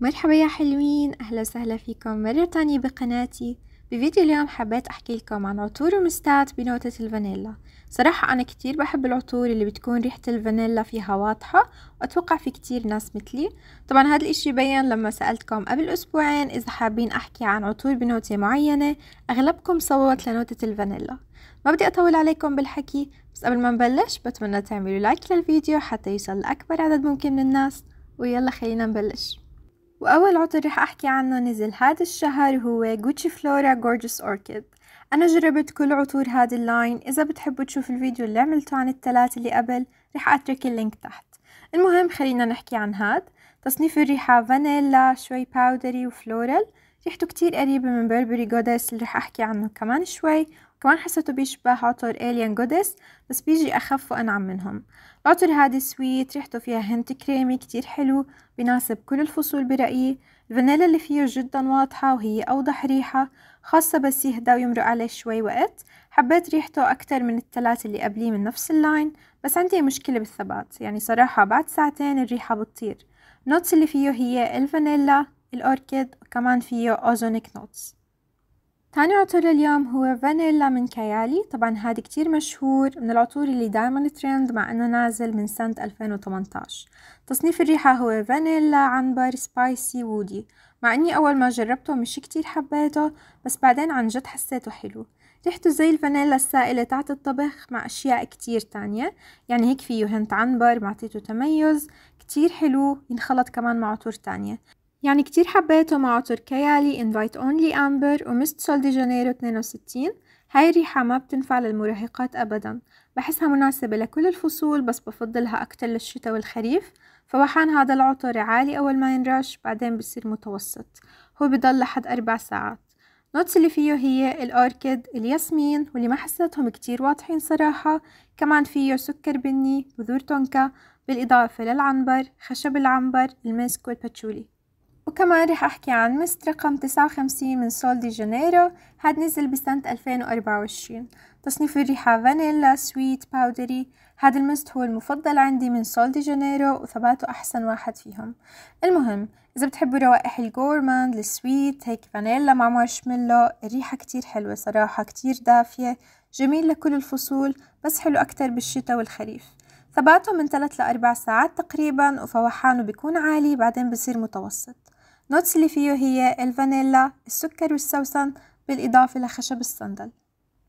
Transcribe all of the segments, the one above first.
مرحبا يا حلوين أهلا وسهلا فيكم مرة تانية بقناتي بفيديو اليوم حبيت أحكي لكم عن عطور مستات بنوتة الفانيلا صراحة أنا كتير بحب العطور اللي بتكون ريحة الفانيلا فيها واضحة وأتوقع في كتير ناس مثلي طبعا هذا الإشي بين لما سألتكم قبل أسبوعين إذا حابين أحكي عن عطور بنوتة معينة أغلبكم صوت لنوتة الفانيلا ما بدي أطول عليكم بالحكي بس قبل ما نبلش بتمنى تعملوا لايك للفيديو حتى يوصل لأكبر عدد ممكن من الناس ويلا خلينا نبلش وأول عطر رح أحكي عنه نزل هذا الشهر هو جوتشي فلورا جورجيس أوركيد أنا جربت كل عطور هذا اللاين إذا بتحبوا تشوفوا الفيديو اللي عملته عن الثلاث اللي قبل رح أترك اللينك تحت المهم خلينا نحكي عن هاد تصنيف الريحة فانيلا شوي باودري وفلورال ريحته كتير قريبة من بيربري جودس اللي رح أحكي عنه كمان شوي كمان حسيته بيشبه عطر Alien Goddess بس بيجي اخف وانعم منهم العطر هادي سويت ريحته فيها هنت كريمي كتير حلو بيناسب كل الفصول برأيي الفانيلا اللي فيه جدا واضحة وهي اوضح ريحة خاصة بس يهدى ويمرق عليه شوي وقت حبيت ريحته اكتر من الثلاثة اللي قبليه من نفس اللاين بس عندي مشكلة بالثبات يعني صراحة بعد ساعتين الريحة بتطير النوتس اللي فيه هي الفانيلا الأوركيد وكمان فيه أوزونيك نوتس تاني عطر اليوم هو فانيلا من كيالي طبعا هذا كتير مشهور من العطور اللي دايما ترند مع انه نازل من سنة 2018 تصنيف الريحة هو فانيلا عنبر سبايسي وودي مع اني اول ما جربته مش كتير حبيته بس بعدين عن جد حسيته حلو ريحته زي الفانيلا السائلة تاعت الطبخ مع أشياء كتير تانية يعني هيك فيه هنت عنبر معطيته تميز كتير حلو ينخلط كمان مع عطور تانية يعني كتير حبيته مع تركيا لي انفايت اونلي امبر ومست سول دي جانيرو 62 هاي الريحة ما بتنفع للمراهقات أبدا بحسها مناسبة لكل الفصول بس بفضلها أكتر للشتاء والخريف فوحان هذا العطر عالي أول ما ينرش بعدين بصير متوسط هو بضل لحد أربع ساعات نوتس اللي فيه هي الأوركيد الياسمين واللي ما حسيتهم كتير واضحين صراحة كمان فيه سكر بني بذور تونكا بالإضافة للعنبر خشب العنبر المسك والباتشولي وكمان رح أحكي عن مست رقم تسعة وخمسين من سول دي جانيرو هاد نزل بسنة ألفين وأربعة وعشرين تصنيف الريحة فانيلا سويت باودري هاد المست هو المفضل عندي من سول دي جانيرو وثباته أحسن واحد فيهم المهم إذا بتحبوا روائح الجورماند السويت هيك فانيلا مع مارشميلو الريحة كتير حلوة صراحة كتير دافية جميل لكل الفصول بس حلو أكتر بالشتاء والخريف ثباته من 3 لأربع ساعات تقريبا وفوحانه بيكون عالي بعدين بصير متوسط نوتس اللي فيه هي الفانيلا السكر والسوسن بالإضافة لخشب الصندل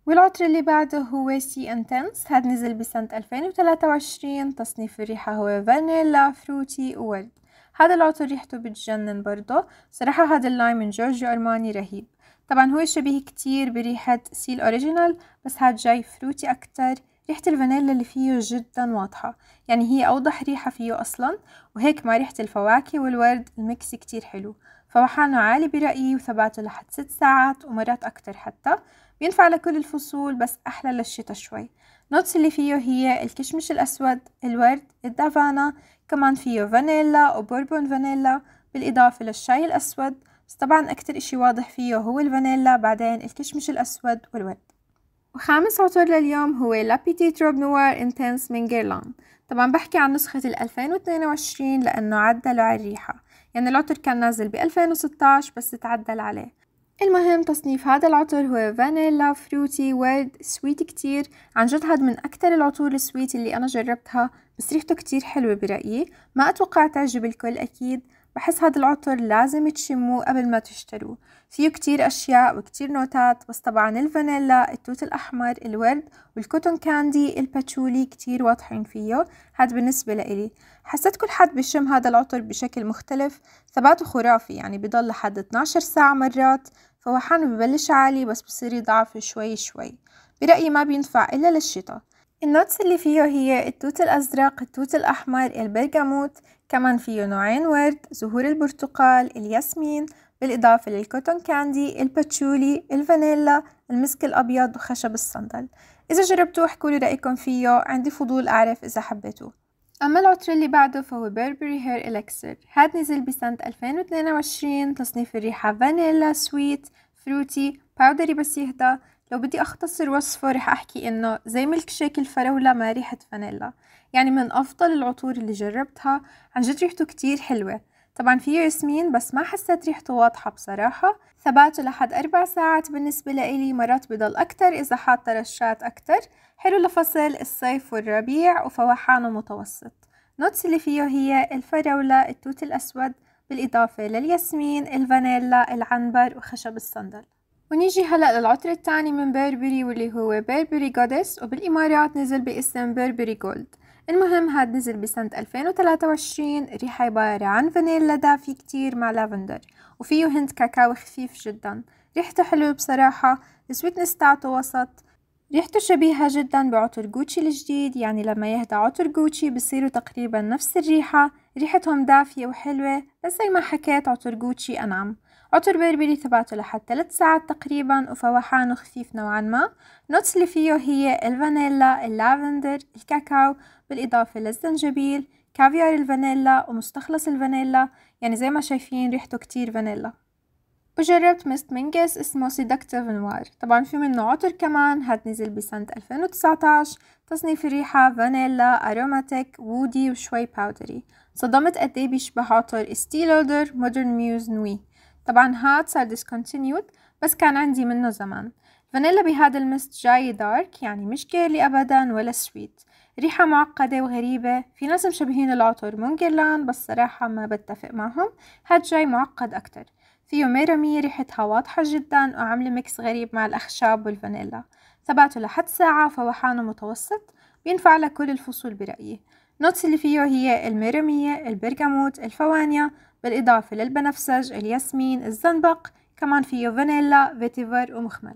والعطر اللي بعده هو سي انتنس هاد نزل بسنة 2023 تصنيف الريحة هو فانيلا فروتي وورد هذا العطر ريحته بتجنن برضه صراحة هذا اللايم من جورجيو أرماني رهيب طبعا هو شبيه كتير بريحة سي الأوريجينال بس هاد جاي فروتي أكتر ريحة الفانيلا اللي فيه جدا واضحة يعني هي أوضح ريحة فيه أصلا وهيك مع ريحة الفواكه والورد الميكس كتير حلو فوحانه عالي برأيي وثباته لحد ست ساعات ومرات أكتر حتى بينفع لكل الفصول بس أحلى للشتا شوي نوتس اللي فيه هي الكشمش الأسود الورد الدافانا كمان فيه فانيلا وبوربون فانيلا بالإضافة للشاي الأسود بس طبعا أكتر إشي واضح فيه هو الفانيلا بعدين الكشمش الأسود والورد وخامس عطور لليوم هو لابيتي روب نوار انتنس من جيرلان طبعا بحكي عن نسخة ال 2022 لأنه عدلوا على الريحة يعني العطر كان نازل ب 2016 بس تعدل عليه المهم تصنيف هذا العطر هو فانيلا فروتي ورد سويت كتير عن جد هاد من أكتر العطور السويت اللي أنا جربتها بس ريحته كتير حلوة برأيي ما أتوقع تعجب الكل أكيد بحس هذا العطر لازم تشموه قبل ما تشتروه فيه كتير أشياء وكتير نوتات بس طبعا الفانيلا التوت الأحمر الورد والكوتون كاندي الباتشولي كتير واضحين فيه هاد بالنسبة لإلي حسيت كل حد بشم هذا العطر بشكل مختلف ثباته خرافي يعني بضل لحد 12 ساعة مرات فوحانه ببلش عالي بس بصير يضعف شوي شوي برأيي ما بينفع إلا للشتاء النوتس اللي فيه هي التوت الأزرق التوت الأحمر البرغموت كمان فيه نوعين ورد زهور البرتقال الياسمين بالإضافة للكوتون كاندي الباتشولي الفانيلا المسك الأبيض وخشب الصندل إذا جربتوه احكولي رأيكم فيه عندي فضول أعرف إذا حبيتوه أما العطر اللي بعده فهو بيربري هير اليكسر هاد نزل بسنة 2022 تصنيف الريحة فانيلا سويت فروتي باودري بس يهدى لو بدي أختصر وصفه رح أحكي إنه زي ملك شيك الفراولة مع ريحة فانيلا يعني من أفضل العطور اللي جربتها عن جد ريحته كتير حلوة طبعا فيه ياسمين بس ما حسيت ريحته واضحة بصراحة ثباته لحد أربع ساعات بالنسبة لإلي مرات بضل أكتر إذا حاطة رشات أكتر حلو لفصل الصيف والربيع وفواحانه متوسط نوتس اللي فيه هي الفراولة التوت الأسود بالإضافة للياسمين الفانيلا العنبر وخشب الصندل ونيجي هلأ للعطر الثاني من بيربري واللي هو بيربري جودس وبالإمارات نزل باسم بيربري جولد المهم هاد نزل بسنة 2023 ريحة عبارة عن فانيلا دافي كتير مع لافندر وفيه هند كاكاو خفيف جدا ريحته حلوة بصراحة السويتنس تاعته وسط ريحته شبيهة جدا بعطر جوتشي الجديد يعني لما يهدى عطر جوتشي بصيروا تقريبا نفس الريحة ريحتهم دافية وحلوة بس زي ما حكيت عطر جوتشي أنعم عطر بربري تبعته لحد ثلاث ساعات تقريبا وفواحانه خفيف نوعا ما نوتس اللي فيه هي الفانيلا اللافندر الكاكاو بالإضافة للزنجبيل كافيار الفانيلا ومستخلص الفانيلا يعني زي ما شايفين ريحته كتير فانيلا وجربت مست من اسمه سيدكتيف نوار طبعا في منه عطر كمان هاد نزل بسنة 2019 تصنيف الريحة فانيلا أروماتيك وودي وشوي باودري صدمت قد ايه بيشبه عطر ستيل اودر مودرن ميوز نوي طبعا هاد صار discontinued بس كان عندي منه زمان فانيلا بهذا المست جاي دارك يعني مش كيرلي أبدا ولا سويت ريحة معقدة وغريبة في ناس مشبهين العطر مونجرلان بس صراحة ما بتفق معهم هاد جاي معقد أكتر فيه ميرامية ريحتها واضحة جدا وعاملة ميكس غريب مع الأخشاب والفانيلا ثباته لحد ساعة فوحانه متوسط بينفع لكل الفصول برأيي نوتس اللي فيه هي الميرامية البرغموت الفوانيا بالإضافة للبنفسج الياسمين الزنبق كمان فيه فانيلا فيتيفر ومخمل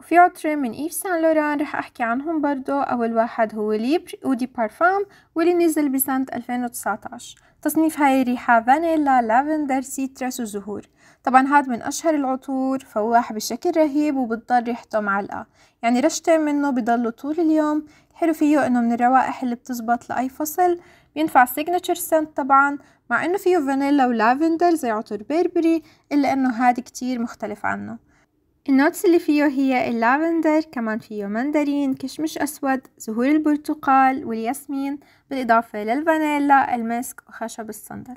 وفي عطرين من إيف سان لوران رح أحكي عنهم برضو أول واحد هو ليبر ودي بارفام واللي نزل بسنة 2019 تصنيف هاي ريحة فانيلا لافندر سيترس وزهور طبعا هاد من أشهر العطور فواح بشكل رهيب وبتضل ريحته معلقة يعني رشتين منه بضلوا طول اليوم الحلو فيه إنه من الروائح اللي بتزبط لأي فصل بينفع سيجنتشر سنت طبعا مع انه فيه فانيلا ولافندر زي عطر بيربري الا انه هاد كتير مختلف عنه النوتس اللي فيه هي اللافندر كمان فيه مندرين كشمش أسود زهور البرتقال والياسمين بالإضافة للفانيلا المسك وخشب الصندل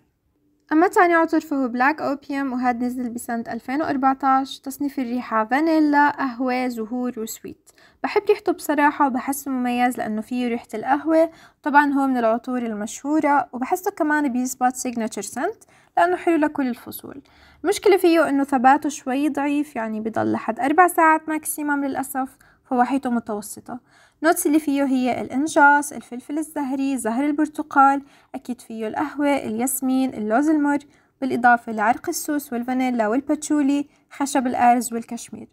أما تاني عطر فهو بلاك أوبيوم وهذا نزل بسنة 2014 تصنيف الريحة فانيلا قهوة زهور وسويت بحب ريحته بصراحة وبحسه مميز لأنه فيه ريحة القهوة طبعا هو من العطور المشهورة وبحسه كمان بيزبط سيجنتشر سنت لأنه حلو لكل الفصول المشكلة فيه أنه ثباته شوي ضعيف يعني بضل لحد أربع ساعات ماكسيمم للأسف فواحيته متوسطة النوتس اللي فيه هي الإنجاص الفلفل الزهري زهر البرتقال أكيد فيه القهوة الياسمين اللوز المر بالإضافة لعرق السوس والفانيلا والباتشولي خشب الأرز والكشمير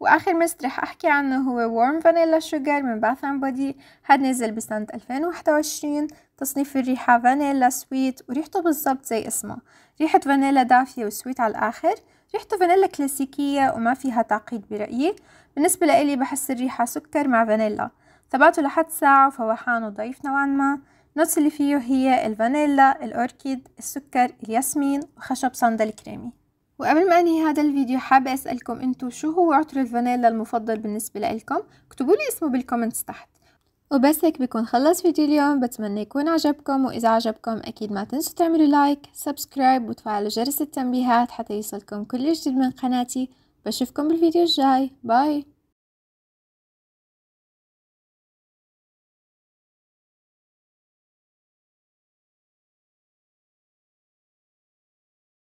وآخر مست رح أحكي عنه هو وورم فانيلا شوجر من باث ان بودي هاد نزل بسنة 2021 تصنيف الريحة فانيلا سويت وريحته بالضبط زي اسمه ريحة فانيلا دافية وسويت على الآخر ريحته فانيلا كلاسيكية وما فيها تعقيد برأيي بالنسبة لإلي بحس الريحة سكر مع فانيلا تبعته لحد ساعة وفوحانه ضعيف وضعيف نوعا ما النوتس اللي فيه هي الفانيلا الأوركيد السكر الياسمين وخشب صندل كريمي وقبل ما انهي هذا الفيديو حابة اسألكم انتو شو هو عطر الفانيلا المفضل بالنسبة لإلكم اكتبوا لي اسمه بالكومنتس تحت وبس هيك بكون خلص فيديو اليوم بتمنى يكون عجبكم وإذا عجبكم أكيد ما تنسوا تعملوا لايك سبسكرايب وتفعلوا جرس التنبيهات حتى يصلكم كل جديد من قناتي بشوفكم بالفيديو الجاي باي